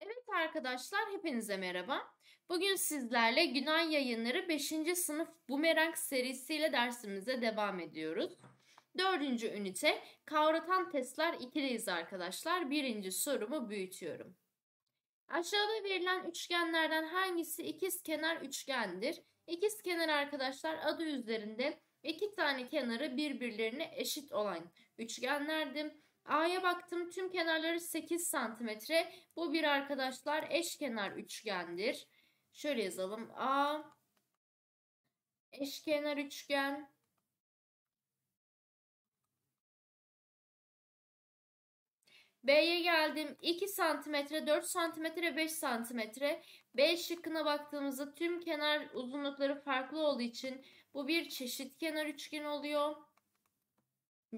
Evet arkadaşlar hepinize merhaba. Bugün sizlerle Günay Yayınları 5. sınıf Bumerang serisiyle dersimize devam ediyoruz. 4. ünite kavratan testler 2'deyiz arkadaşlar. 1. sorumu büyütüyorum. Aşağıda verilen üçgenlerden hangisi ikiz kenar üçgendir? İkiz kenar arkadaşlar adı üzerinde ve iki tane kenarı birbirlerine eşit olan üçgenlerdi. A'ya baktım tüm kenarları 8 santimetre. Bu bir arkadaşlar eşkenar üçgendir. Şöyle yazalım. A eşkenar üçgen B'ye geldim. 2 santimetre, 4 santimetre, 5 santimetre. B şıkkına baktığımızda tüm kenar uzunlukları farklı olduğu için bu bir çeşit kenar üçgen oluyor.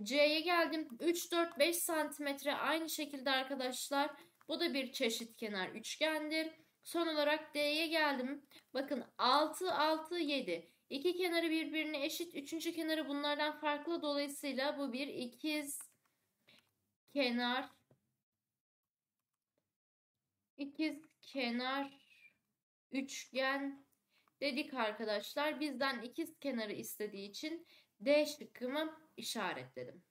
C'ye geldim. 3, 4, 5 santimetre aynı şekilde arkadaşlar. Bu da bir çeşit kenar üçgendir. Son olarak D'ye geldim. Bakın 6, 6, 7. İki kenarı birbirine eşit. Üçüncü kenarı bunlardan farklı. Dolayısıyla bu bir ikiz kenar ikiz kenar üçgen dedik arkadaşlar. Bizden ikiz kenarı istediği için D şıkkımı işaretledim.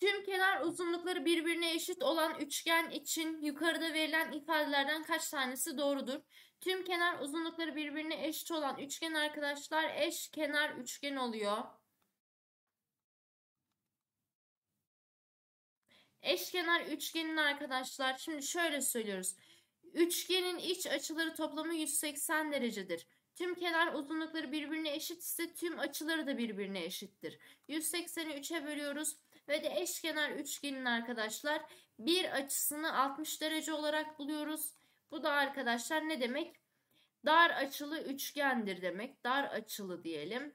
Tüm kenar uzunlukları birbirine eşit olan üçgen için yukarıda verilen ifadelerden kaç tanesi doğrudur? Tüm kenar uzunlukları birbirine eşit olan üçgen arkadaşlar eş kenar üçgen oluyor. Eşkenar üçgenin arkadaşlar şimdi şöyle söylüyoruz. Üçgenin iç açıları toplamı 180 derecedir. Tüm kenar uzunlukları birbirine eşit ise tüm açıları da birbirine eşittir. 180'i 3'e bölüyoruz ve de eşkenar üçgenin arkadaşlar bir açısını 60 derece olarak buluyoruz. Bu da arkadaşlar ne demek? Dar açılı üçgendir demek. Dar açılı diyelim.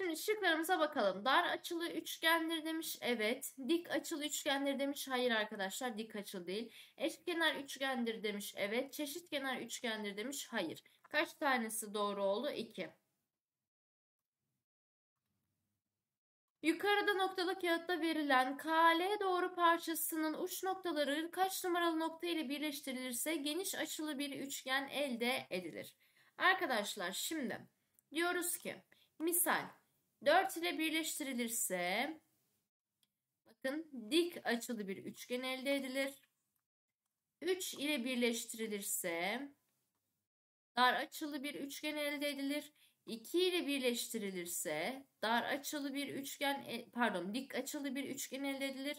Şimdi şıklarımıza bakalım. Dar açılı üçgendir demiş. Evet. Dik açılı üçgendir demiş. Hayır arkadaşlar dik açılı değil. Eşkenar üçgendir demiş. Evet. Çeşitkenar üçgendir demiş. Hayır. Kaç tanesi doğru oldu? İki. Yukarıda noktalı kağıtta verilen KL doğru parçasının uç noktaları kaç numaralı nokta ile birleştirilirse geniş açılı bir üçgen elde edilir. Arkadaşlar şimdi diyoruz ki misal 4 ile birleştirilirse bakın dik açılı bir üçgen elde edilir. 3 ile birleştirilirse dar açılı bir üçgen elde edilir. 2 ile birleştirilirse dar açılı bir üçgen e, pardon dik açılı bir üçgen elde edilir.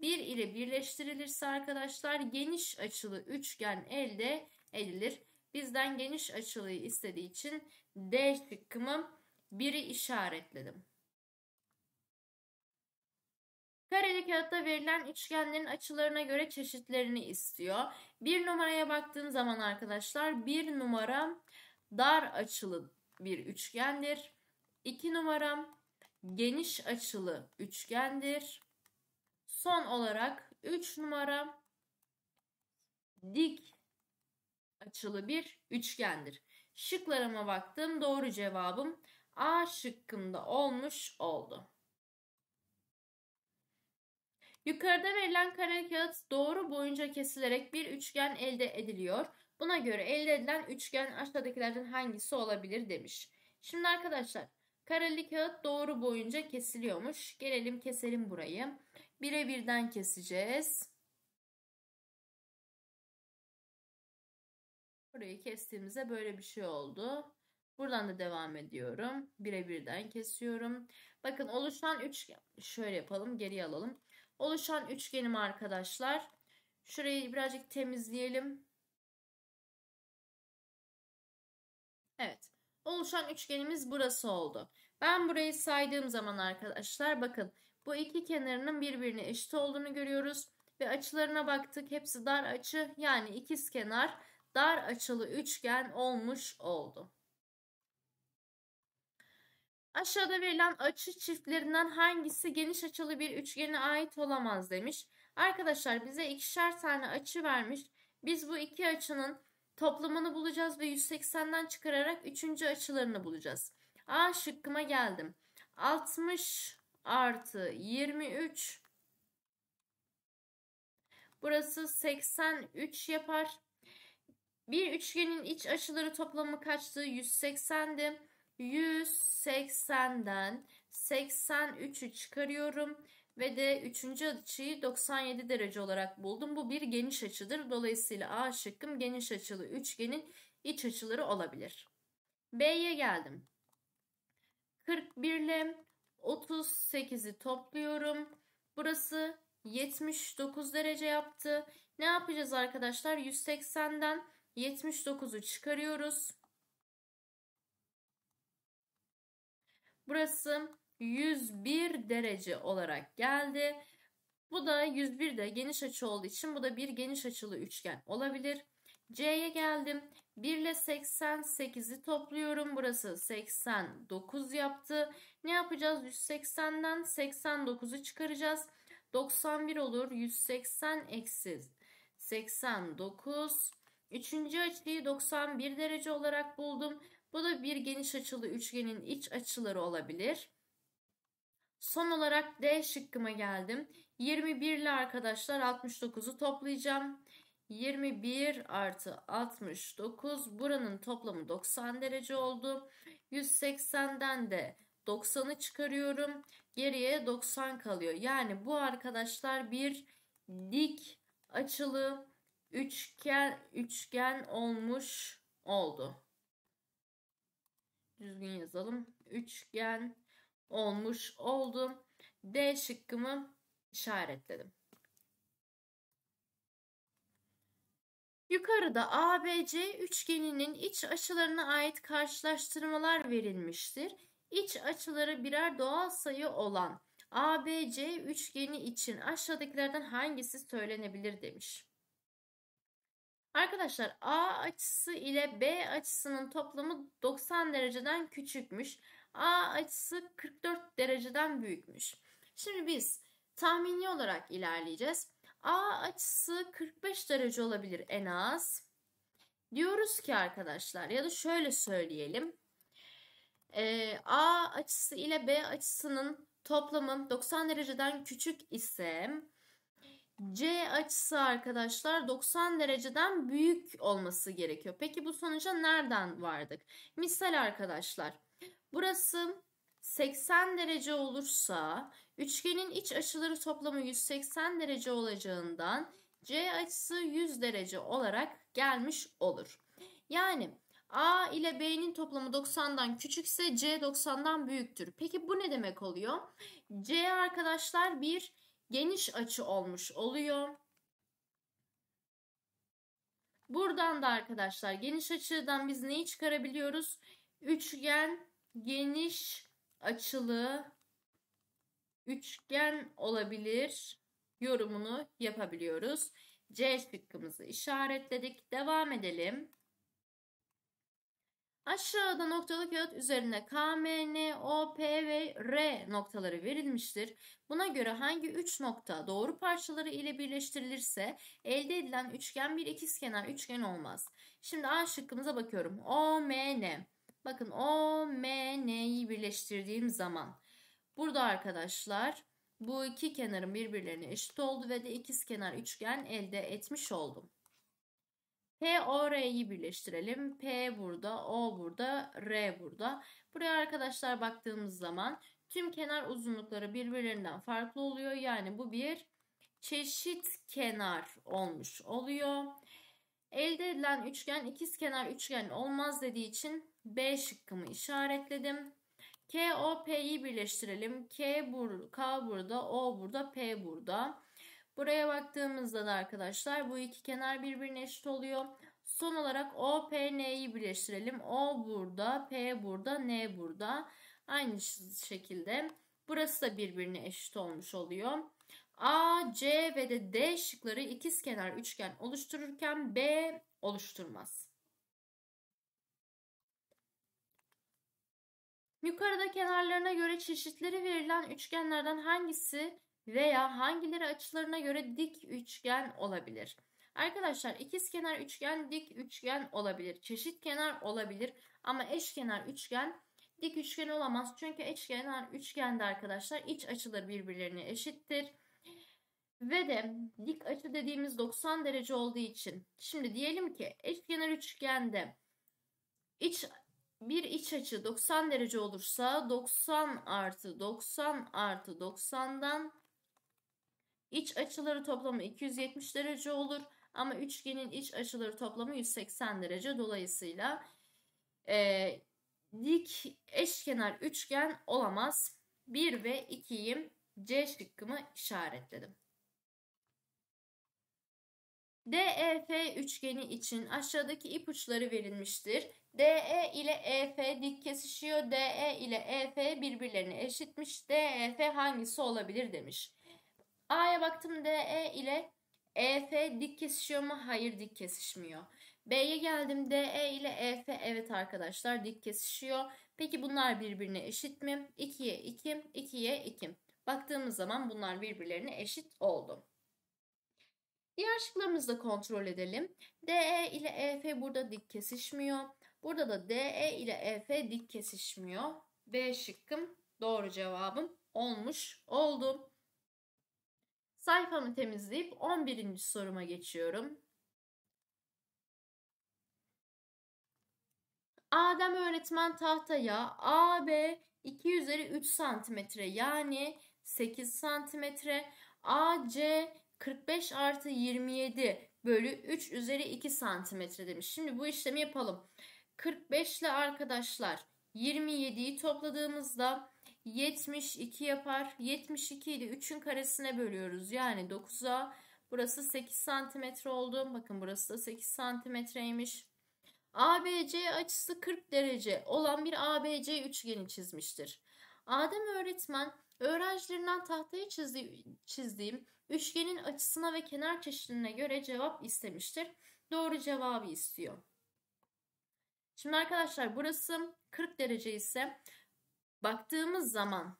1 ile birleştirilirse arkadaşlar geniş açılı üçgen elde edilir. Bizden geniş açılıyı istediği için D şıkkımı biri işaretledim. Kareli kağıtta verilen üçgenlerin açılarına göre çeşitlerini istiyor. Bir numaraya baktığım zaman arkadaşlar bir numara dar açılı bir üçgendir. İki numaram geniş açılı üçgendir. Son olarak üç numaram dik açılı bir üçgendir. Şıklarıma baktım. Doğru cevabım A şıkkında olmuş oldu. Yukarıda verilen kare kağıt doğru boyunca kesilerek bir üçgen elde ediliyor. Buna göre elde edilen üçgen aşağıdakilerden hangisi olabilir demiş. Şimdi arkadaşlar kareli kağıt doğru boyunca kesiliyormuş. Gelelim keselim burayı. Bire birden keseceğiz. Burayı kestiğimizde böyle bir şey oldu. Buradan da devam ediyorum. Bire birden kesiyorum. Bakın oluşan üçgen. Şöyle yapalım. geri alalım. Oluşan üçgenim arkadaşlar. Şurayı birazcık temizleyelim. Evet. Oluşan üçgenimiz burası oldu. Ben burayı saydığım zaman arkadaşlar bakın bu iki kenarının birbirine eşit olduğunu görüyoruz. Ve açılarına baktık. Hepsi dar açı yani ikiz kenar dar açılı üçgen olmuş oldu. Aşağıda verilen açı çiftlerinden hangisi geniş açılı bir üçgene ait olamaz demiş. Arkadaşlar bize ikişer tane açı vermiş. Biz bu iki açının toplamını bulacağız ve 180'den çıkararak üçüncü açılarını bulacağız. A şıkkıma geldim. 60 artı 23 burası 83 yapar. Bir üçgenin iç açıları toplamı kaçtı? 180'di. 180'den 83'ü çıkarıyorum ve de 3. açıyı 97 derece olarak buldum. Bu bir geniş açıdır. Dolayısıyla A şıkkım geniş açılı üçgenin iç açıları olabilir. B'ye geldim. 41 ile 38'i topluyorum. Burası 79 derece yaptı. Ne yapacağız arkadaşlar? 180'den 79'u çıkarıyoruz. Burası 101 derece olarak geldi. Bu da 101 de geniş açı olduğu için bu da bir geniş açılı üçgen olabilir. C'ye geldim. 1 ile 88'i topluyorum. Burası 89 yaptı. Ne yapacağız? 180'den 89'u çıkaracağız. 91 olur. 180 eksi 89. Üçüncü açıyı 91 derece olarak buldum. Bu da bir geniş açılı üçgenin iç açıları olabilir. Son olarak D şıkkıma geldim. 21 ile arkadaşlar 69'u toplayacağım. 21 artı 69 buranın toplamı 90 derece oldu. 180'den de 90'ı çıkarıyorum. Geriye 90 kalıyor. Yani bu arkadaşlar bir dik açılı üçgen üçgen olmuş oldu düzgün yazalım. Üçgen olmuş oldum D şıkkımı işaretledim. Yukarıda ABC üçgeninin iç açılarına ait karşılaştırmalar verilmiştir. İç açıları birer doğal sayı olan ABC üçgeni için aşağıdakilerden hangisi söylenebilir demiş. Arkadaşlar A açısı ile B açısının toplamı 90 dereceden küçükmüş. A açısı 44 dereceden büyükmüş. Şimdi biz tahmini olarak ilerleyeceğiz. A açısı 45 derece olabilir en az. Diyoruz ki arkadaşlar ya da şöyle söyleyelim. Ee, A açısı ile B açısının toplamı 90 dereceden küçük ise C açısı arkadaşlar 90 dereceden büyük olması gerekiyor. Peki bu sonuca nereden vardık? Misal arkadaşlar burası 80 derece olursa üçgenin iç açıları toplamı 180 derece olacağından C açısı 100 derece olarak gelmiş olur. Yani A ile B'nin toplamı 90'dan küçükse C 90'dan büyüktür. Peki bu ne demek oluyor? C arkadaşlar bir geniş açı olmuş oluyor. Buradan da arkadaşlar geniş açıdan biz neyi çıkarabiliyoruz? Üçgen geniş açılı üçgen olabilir yorumunu yapabiliyoruz. C şıkkımızı işaretledik. Devam edelim. Aşağıda noktalı kağıt üzerine K, M, N, O, P ve R noktaları verilmiştir. Buna göre hangi 3 nokta doğru parçaları ile birleştirilirse elde edilen üçgen bir ikizkenar üçgen olmaz. Şimdi A şıkkımıza bakıyorum. O, M, N. Bakın O, M, N'yi birleştirdiğim zaman burada arkadaşlar bu iki kenarın birbirlerine eşit oldu ve de ikizkenar üçgen elde etmiş oldum. P, O, R'yi birleştirelim. P burada, O burada, R burada. Buraya arkadaşlar baktığımız zaman tüm kenar uzunlukları birbirlerinden farklı oluyor. Yani bu bir çeşit kenar olmuş oluyor. Elde edilen üçgen ikiz kenar üçgen olmaz dediği için B şıkkımı işaretledim. K, O, P'yi birleştirelim. K, bur K burada, O burada, P burada. Buraya baktığımızda da arkadaşlar bu iki kenar birbirine eşit oluyor. Son olarak O, P, N'yi birleştirelim. O burada, P burada, N burada. Aynı şekilde burası da birbirine eşit olmuş oluyor. A, C ve de D şıkları kenar üçgen oluştururken B oluşturmaz. Yukarıda kenarlarına göre çeşitleri verilen üçgenlerden hangisi veya hangileri açılarına göre dik üçgen olabilir. Arkadaşlar ikiz kenar üçgen dik üçgen olabilir. Çeşit kenar olabilir ama eşkenar üçgen dik üçgen olamaz. Çünkü eşkenar üçgende arkadaşlar iç açıları birbirlerine eşittir. Ve de dik açı dediğimiz 90 derece olduğu için şimdi diyelim ki eşkenar üçgende iç bir iç açı 90 derece olursa 90 artı 90 artı 90'dan İç açıları toplamı 270 derece olur ama üçgenin iç açıları toplamı 180 derece. Dolayısıyla e, dik eşkenar üçgen olamaz. 1 ve 2'yi C şıkkımı işaretledim. DEF üçgeni için aşağıdaki ipuçları verilmiştir. DE ile EF dik kesişiyor. DE ile EF birbirlerini eşitmiş. DEF hangisi olabilir demiş. A'ya baktım DE ile EF dik kesişiyor mu? Hayır dik kesişmiyor. B'ye geldim DE ile EF evet arkadaşlar dik kesişiyor. Peki bunlar birbirine eşit mi? 2'ye 2, 2'ye 2. Baktığımız zaman bunlar birbirlerine eşit oldu. Diğer şıklarımızı da kontrol edelim. DE ile EF burada dik kesişmiyor. Burada da DE ile EF dik kesişmiyor. B şıkkım doğru cevabım olmuş oldu. Sayfamı temizleyip 11. soruma geçiyorum. Adem öğretmen tahtaya AB 2 üzeri 3 santimetre yani 8 santimetre AC 45 artı 27 bölü 3 üzeri 2 santimetre demiş. Şimdi bu işlemi yapalım. 45 ile arkadaşlar 27'yi topladığımızda 72 yapar. 72'yi de 3'ün karesine bölüyoruz. Yani 9'a burası 8 santimetre oldu. Bakın burası da 8 santimetreymiş. ABC açısı 40 derece olan bir ABC üçgeni çizmiştir. Adem öğretmen öğrencilerinden tahtaya çizdi çizdiğim üçgenin açısına ve kenar çeşidine göre cevap istemiştir. Doğru cevabı istiyor. Şimdi arkadaşlar burası 40 derece ise Baktığımız zaman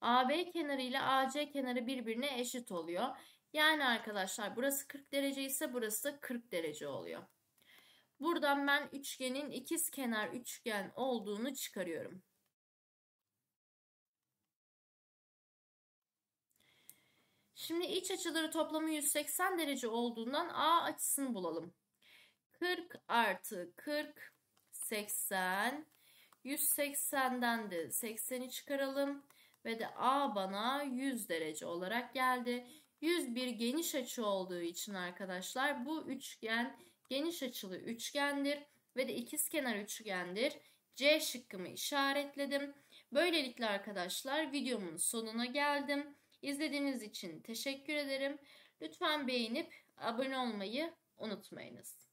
AB kenarı ile AC kenarı birbirine eşit oluyor. Yani arkadaşlar burası 40 derece ise burası da 40 derece oluyor. Buradan ben üçgenin ikiz kenar üçgen olduğunu çıkarıyorum. Şimdi iç açıları toplamı 180 derece olduğundan A açısını bulalım. 40 artı 40 80 180'den de 80'i çıkaralım ve de A bana 100 derece olarak geldi. 101 geniş açı olduğu için arkadaşlar bu üçgen geniş açılı üçgendir ve de ikizkenar üçgendir. C şıkkımı işaretledim. Böylelikle arkadaşlar videomun sonuna geldim. İzlediğiniz için teşekkür ederim. Lütfen beğenip abone olmayı unutmayınız.